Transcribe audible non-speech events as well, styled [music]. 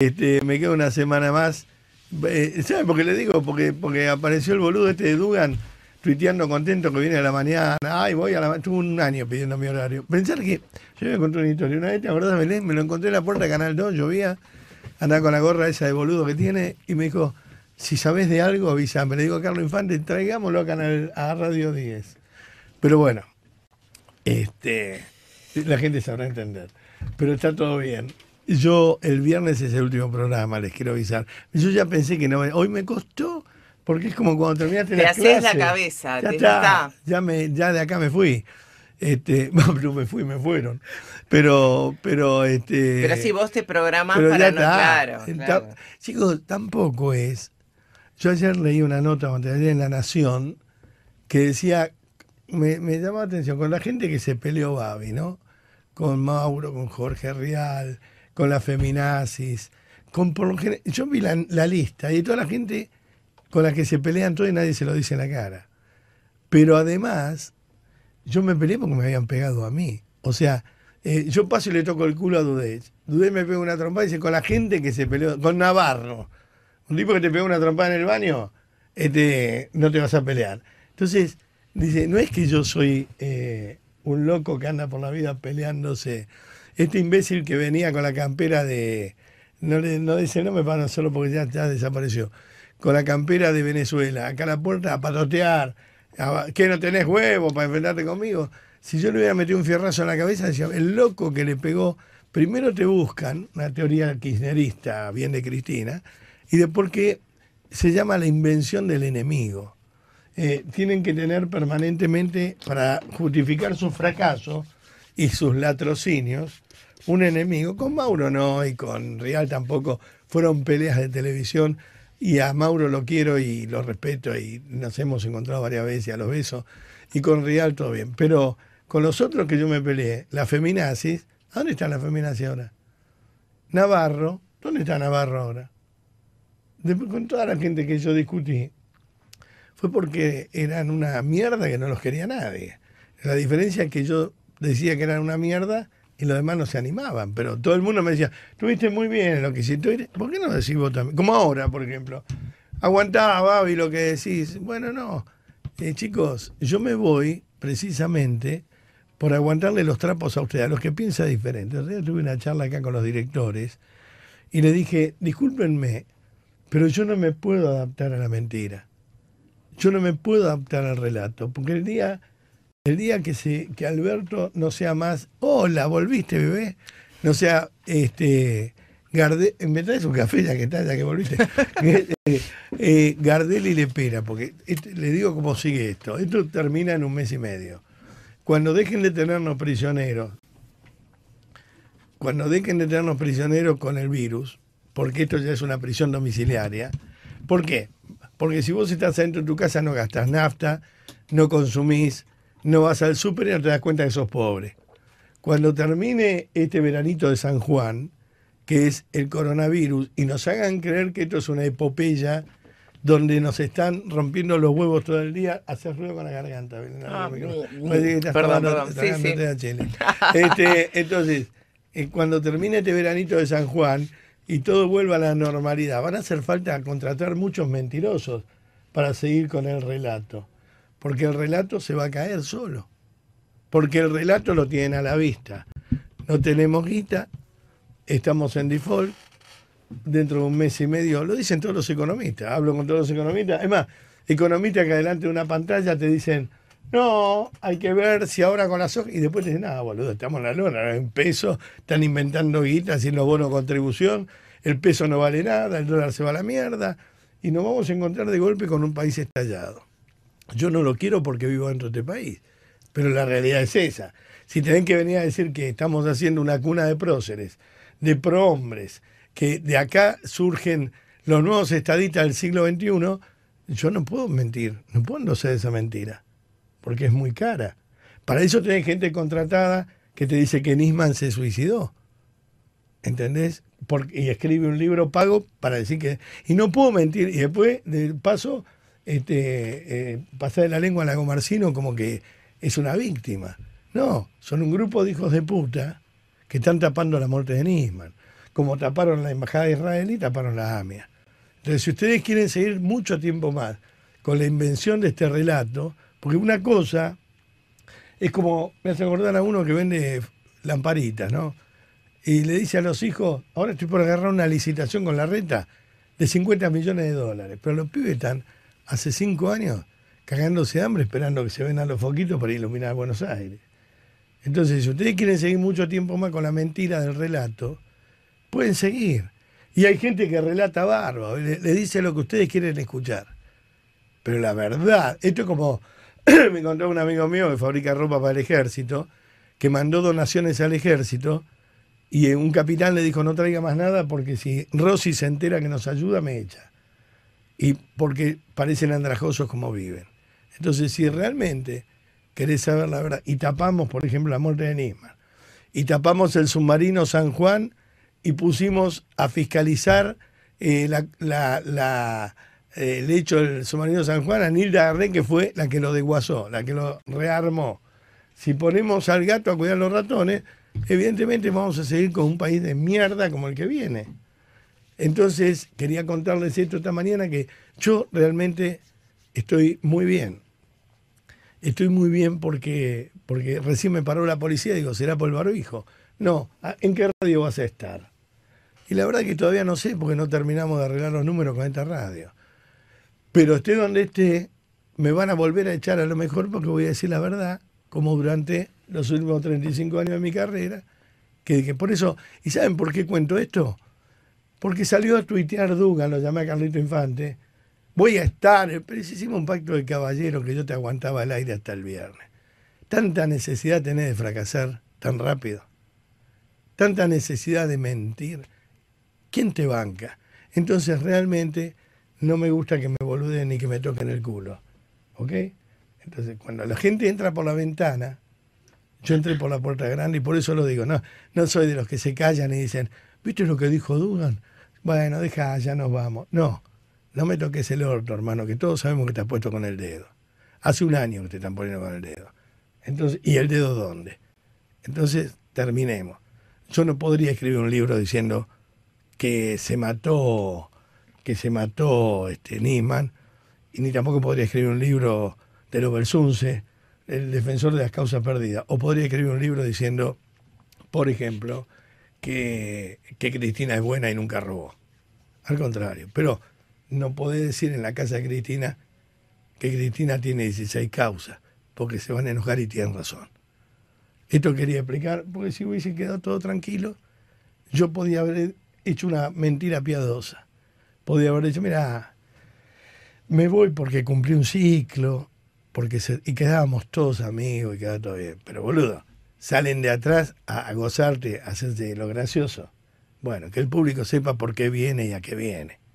Este, me quedo una semana más. Eh, ¿Sabes por qué le digo? Porque, porque apareció el boludo este de Dugan tuiteando contento que viene a la mañana. Ay, voy a la mañana. Estuve un año pidiendo mi horario. Pensar que yo me encontré una historia. Una vez, la verdad, Me lo encontré en la puerta de Canal 2, llovía. Andaba con la gorra esa de boludo que tiene y me dijo, si sabes de algo, avísame. Le digo Carlos Infante, traigámoslo a, Canal, a Radio 10. Pero bueno, este, la gente sabrá entender. Pero está todo bien. Yo, el viernes es el último programa, les quiero avisar. Yo ya pensé que no. Hoy me costó, porque es como cuando terminaste la Te haces la cabeza, ya Ya, ya de acá me fui. Este, [laughs] me fui, me fueron. Pero, pero, este. Pero si vos te programás para no. Claro, Chicos, tampoco es. Yo ayer leí una nota en La Nación que decía, me, me llamó la atención, con la gente que se peleó Babi, ¿no? Con Mauro, con Jorge Rial, con la feminazis, con por lo general, yo vi la, lista y toda la gente con la que se pelean todo y nadie se lo dice en la cara. Pero además, yo me peleé porque me habían pegado a mí. O sea, eh, yo paso y le toco el culo a Dudet. Dudet me pega una trompada y dice, con la gente que se peleó, con Navarro. Un tipo que te pega una trompada en el baño, este, no te vas a pelear. Entonces, dice, no es que yo soy eh, un loco que anda por la vida peleándose. Este imbécil que venía con la campera de. No, le, no dice el nombre para no hacerlo porque ya, desapareció. Con la campera de Venezuela, acá a la puerta a patotear. ¿Qué no tenés huevo para enfrentarte conmigo? Si yo le hubiera metido un fierrazo en la cabeza, decía, el loco que le pegó. Primero te buscan, una teoría kirchnerista, bien de Cristina, y de por qué se llama la invención del enemigo. Eh, tienen que tener permanentemente, para justificar su fracaso, y sus latrocinios, un enemigo, con Mauro no y con Rial tampoco, fueron peleas de televisión y a Mauro lo quiero y lo respeto y nos hemos encontrado varias veces y a los besos y con Rial todo bien, pero con los otros que yo me peleé, la feminazis, ¿dónde está la feminazis ahora? Navarro, ¿dónde está Navarro ahora? con toda la gente que yo discutí, fue porque eran una mierda que no los quería nadie. La diferencia es que yo decía que era una mierda y los demás no se animaban. Pero todo el mundo me decía, tuviste muy bien lo que hiciste. ¿Por qué no decís vos también? Como ahora, por ejemplo. aguantaba Babi, lo que decís. Bueno, no. Eh, chicos, yo me voy precisamente por aguantarle los trapos a ustedes, a los que piensa diferente. En tuve una charla acá con los directores y le dije, discúlpenme, pero yo no me puedo adaptar a la mentira. Yo no me puedo adaptar al relato, porque el día el día que, se, que Alberto no sea más, hola, volviste, bebé, no sea, este, Gardel, me traes un café ya que está, ya que volviste, [laughs] eh, eh, eh, Gardel y Lepera, porque le digo cómo sigue esto, esto termina en un mes y medio. Cuando dejen de tenernos prisioneros, cuando dejen de tenernos prisioneros con el virus, porque esto ya es una prisión domiciliaria, ¿por qué? Porque si vos estás dentro de tu casa no gastas nafta, no consumís, no vas al súper y no te das cuenta que sos pobre. Cuando termine este veranito de San Juan, que es el coronavirus, y nos hagan creer que esto es una epopeya donde nos están rompiendo los huevos todo el día, hacer ruido con la garganta. Ah, perdón, [laughs] este, entonces, eh, cuando termine este veranito de San Juan y todo vuelva a la normalidad, van a hacer falta contratar muchos mentirosos para seguir con el relato porque el relato se va a caer solo, porque el relato lo tienen a la vista. No tenemos guita, estamos en default, dentro de un mes y medio, lo dicen todos los economistas, hablo con todos los economistas, es más, economistas que adelante de una pantalla te dicen, no, hay que ver si ahora con las hojas, y después te dicen, no, ah, boludo, estamos en la lona, en peso, están inventando guita, haciendo bono contribución, el peso no vale nada, el dólar se va a la mierda, y nos vamos a encontrar de golpe con un país estallado. Yo no lo quiero porque vivo dentro de este país, pero la realidad es esa. Si tienen que venir a decir que estamos haciendo una cuna de próceres, de prohombres, que de acá surgen los nuevos estadistas del siglo XXI, yo no puedo mentir, no puedo ser esa mentira, porque es muy cara. Para eso tenés gente contratada que te dice que Nisman se suicidó. ¿Entendés? Porque, y escribe un libro pago para decir que... Y no puedo mentir. Y después, de paso, este, eh, pasar de la lengua a Lago Marcino como que es una víctima. No, son un grupo de hijos de puta que están tapando la muerte de Nisman, como taparon la embajada de Israel y taparon la AMIA. Entonces, si ustedes quieren seguir mucho tiempo más con la invención de este relato, porque una cosa es como, me hace acordar a uno que vende lamparitas, ¿no? Y le dice a los hijos, ahora estoy por agarrar una licitación con la renta de 50 millones de dólares, pero los pibes están hace cinco años cagándose de hambre esperando que se vengan los foquitos para iluminar Buenos Aires. Entonces, si ustedes quieren seguir mucho tiempo más con la mentira del relato, pueden seguir. Y hay gente que relata barba, le, dice lo que ustedes quieren escuchar. Pero la verdad, esto es como [clears throat] me contó un amigo mío que fabrica ropa para el ejército, que mandó donaciones al ejército y un capitán le dijo no traiga más nada porque si Rossi se entera que nos ayuda me echa y porque parecen andrajosos como viven. Entonces, si realmente querés saber la verdad, y tapamos, por ejemplo, la muerte de Nisman, y tapamos el submarino San Juan y pusimos a fiscalizar eh, eh, el hecho del submarino San Juan a Nilda Garden, que fue la que lo desguazó, la que lo rearmó. Si ponemos al gato a cuidar los ratones, evidentemente vamos a seguir con un país de mierda como el que viene. Entonces, quería contarles esto esta mañana que yo realmente estoy muy bien. Estoy muy bien porque, porque recién me paró la policía y digo, ¿será por el barbijo? No, ah, ¿en qué radio vas a estar? Y la verdad que todavía no sé porque no terminamos de arreglar los números con esta radio. Pero esté donde esté, me van a volver a echar a lo mejor porque voy a decir la verdad, como durante los últimos 35 años de mi carrera. Que, que por eso, ¿y saben por qué cuento esto? porque salió a tuitear Dugan, lo llamé a Carlito Infante, voy a estar, eh, pero hicimos un pacto de caballero que yo te aguantaba el aire hasta el viernes. Tanta necesidad tenés de fracasar tan rápido, tanta necesidad de mentir. ¿Quién te banca? Entonces realmente no me gusta que me boluden ni que me toquen el culo. ¿Ok? Entonces cuando la gente entra por la ventana, yo entré por la puerta grande y por eso lo digo, no, no soy de los que se callan y dicen, ¿Viste lo que dijo Dugan? Bueno, deja, ya nos vamos. No, no me toques el orto, hermano, que todos sabemos que te has puesto con el dedo. Hace un año que te están poniendo con el dedo. Entonces, ¿y el dedo dónde? Entonces, terminemos. Yo no podría escribir un libro diciendo que se mató, que se mató este Nisman, y ni tampoco podría escribir un libro de los el defensor de las causas perdidas. O podría escribir un libro diciendo, por ejemplo, que, Cristina es buena y nunca robó. Al contrario, pero no podés decir en la casa de Cristina que Cristina tiene 16 causas, porque se van a enojar y tienen razón. Esto quería explicar, porque si hubiese quedado todo tranquilo, yo podía haber hecho una mentira piadosa. Podía haber dicho, mira, me voy porque cumplí un ciclo, porque y quedábamos todos amigos y quedaba todo bien. Pero boludo, salen de atrás a, gozarte, a de lo gracioso. Bueno, que el público sepa por qué viene y a qué viene.